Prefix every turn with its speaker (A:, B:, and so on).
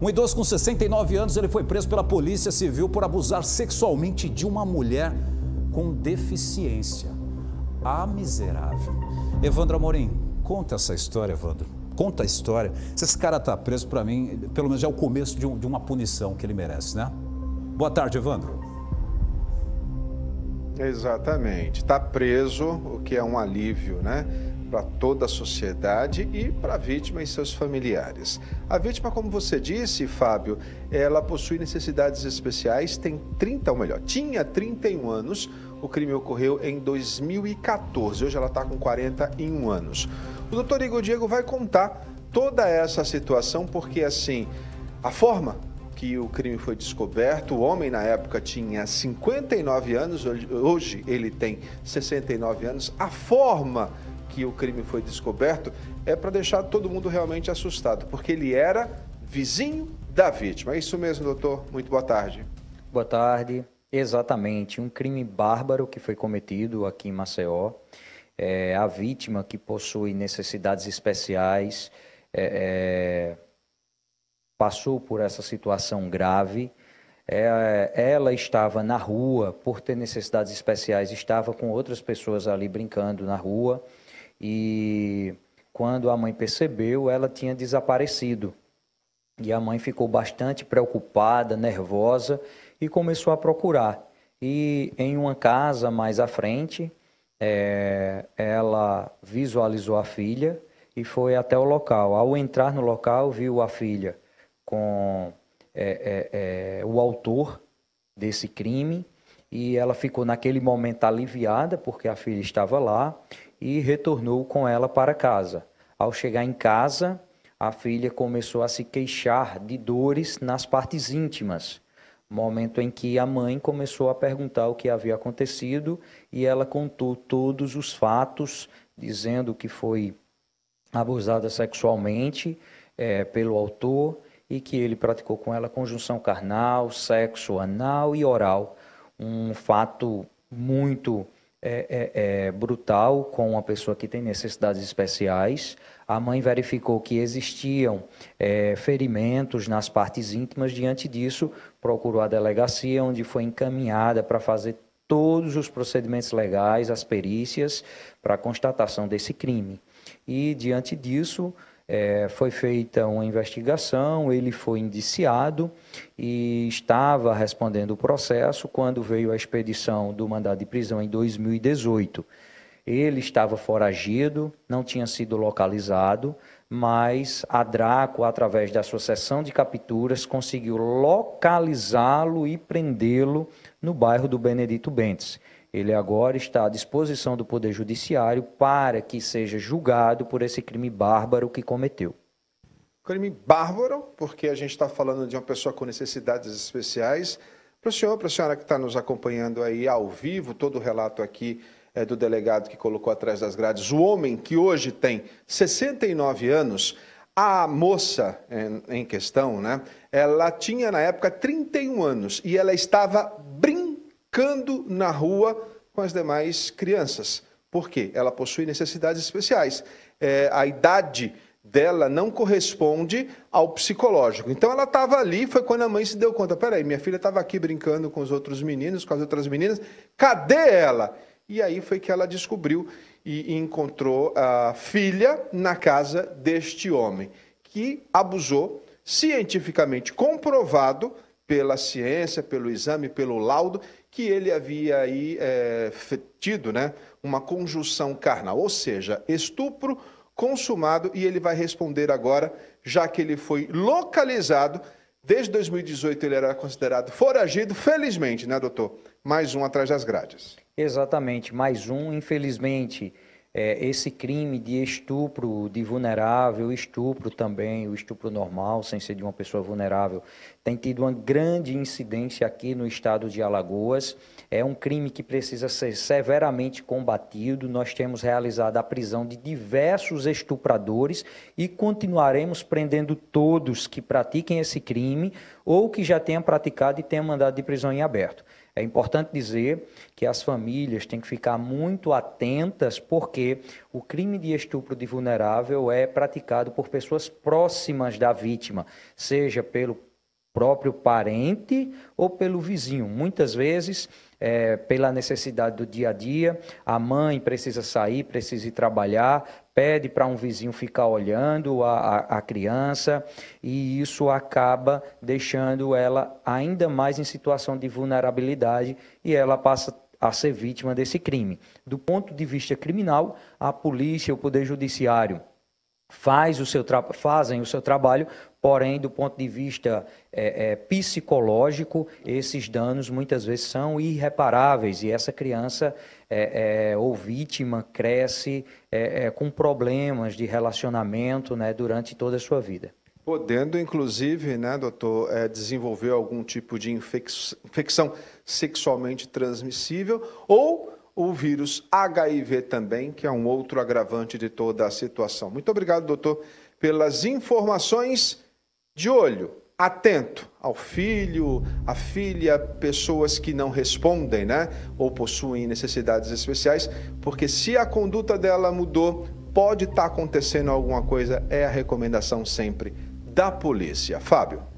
A: Um idoso com 69 anos ele foi preso pela Polícia Civil por abusar sexualmente de uma mulher com deficiência. Ah, miserável. Evandro Amorim, conta essa história, Evandro. Conta a história. Se esse cara está preso, para mim, pelo menos já é
B: o começo de, um, de uma punição que ele merece, né? Boa tarde, Evandro. Exatamente. Está preso, o que é um alívio, né? para toda a sociedade e para a vítima e seus familiares. A vítima, como você disse, Fábio, ela possui necessidades especiais, tem 30, ou melhor, tinha 31 anos. O crime ocorreu em 2014, hoje ela está com 41 anos. O doutor Igor Diego vai contar toda essa situação, porque assim, a forma que o crime foi descoberto. O homem na época tinha 59 anos, hoje ele tem 69 anos. A forma que o crime foi descoberto é para deixar todo mundo realmente assustado, porque ele era vizinho da vítima. É isso mesmo, doutor. Muito boa tarde.
A: Boa tarde. Exatamente, um crime bárbaro que foi cometido aqui em Maceió. É, a vítima que possui necessidades especiais é, é, passou por essa situação grave. É, é, ela estava na rua, por ter necessidades especiais, estava com outras pessoas ali brincando na rua. E quando a mãe percebeu, ela tinha desaparecido. E a mãe ficou bastante preocupada, nervosa e começou a procurar. E em uma casa mais à frente, é, ela visualizou a filha e foi até o local. Ao entrar no local, viu a filha com é, é, o autor desse crime e ela ficou naquele momento aliviada porque a filha estava lá e retornou com ela para casa. Ao chegar em casa, a filha começou a se queixar de dores nas partes íntimas. Momento em que a mãe começou a perguntar o que havia acontecido e ela contou todos os fatos, dizendo que foi abusada sexualmente é, pelo autor e que ele praticou com ela conjunção carnal, sexo anal e oral um fato muito é, é, é, brutal com uma pessoa que tem necessidades especiais. A mãe verificou que existiam é, ferimentos nas partes íntimas. Diante disso, procurou a delegacia, onde foi encaminhada para fazer todos os procedimentos legais, as perícias, para a constatação desse crime. E, diante disso, é, foi feita uma investigação, ele foi indiciado e estava respondendo o processo quando veio a expedição do mandado de prisão em 2018. Ele estava foragido, não tinha sido localizado, mas a Draco, através da sua sessão de capturas, conseguiu localizá-lo e prendê-lo no bairro do Benedito Bentes ele agora está à disposição do Poder Judiciário para que seja julgado por esse crime bárbaro que cometeu.
B: Crime bárbaro, porque a gente está falando de uma pessoa com necessidades especiais. Para o senhor, para a senhora que está nos acompanhando aí ao vivo, todo o relato aqui é do delegado que colocou atrás das grades, o homem que hoje tem 69 anos, a moça em questão, né? Ela tinha na época 31 anos e ela estava brincando brincando na rua com as demais crianças. Por quê? Ela possui necessidades especiais. É, a idade dela não corresponde ao psicológico. Então ela estava ali, foi quando a mãe se deu conta: peraí, minha filha estava aqui brincando com os outros meninos, com as outras meninas, cadê ela? E aí foi que ela descobriu e encontrou a filha na casa deste homem, que abusou, cientificamente comprovado, pela ciência, pelo exame, pelo laudo, que ele havia aí é, tido né, uma conjunção carnal, ou seja, estupro consumado, e ele vai responder agora, já que ele foi localizado. Desde 2018 ele era considerado foragido, felizmente, né, doutor? Mais um atrás das grades.
A: Exatamente, mais um, infelizmente é, esse crime de estupro de vulnerável, estupro também, o estupro normal, sem ser de uma pessoa vulnerável, tem tido uma grande incidência aqui no estado de Alagoas. É um crime que precisa ser severamente combatido. Nós temos realizado a prisão de diversos estupradores e continuaremos prendendo todos que pratiquem esse crime ou que já tenham praticado e tenham mandado de prisão em aberto. É importante dizer que as famílias têm que ficar muito atentas, porque o crime de estupro de vulnerável é praticado por pessoas próximas da vítima, seja pelo próprio parente ou pelo vizinho. Muitas vezes, é, pela necessidade do dia a dia, a mãe precisa sair, precisa ir trabalhar, pede para um vizinho ficar olhando a, a, a, criança e isso acaba deixando ela ainda mais em situação de vulnerabilidade e ela passa a ser vítima desse crime. Do ponto de vista criminal, a polícia, o poder judiciário faz o seu fazem o seu trabalho Porém, do ponto de vista é, é, psicológico, esses danos muitas vezes são irreparáveis e essa criança é, é ou vítima cresce é, é, com problemas de relacionamento né, durante toda a sua vida.
B: Podendo, inclusive, né, doutor, é, desenvolver algum tipo de infecção sexualmente transmissível ou o vírus HIV também, que é um outro agravante de toda a situação. Muito obrigado, doutor, pelas informações de olho, atento ao filho, à filha, pessoas que não respondem, né? Ou possuem necessidades especiais, porque se a conduta dela mudou, pode estar tá acontecendo alguma coisa, é a recomendação sempre da polícia. Fábio.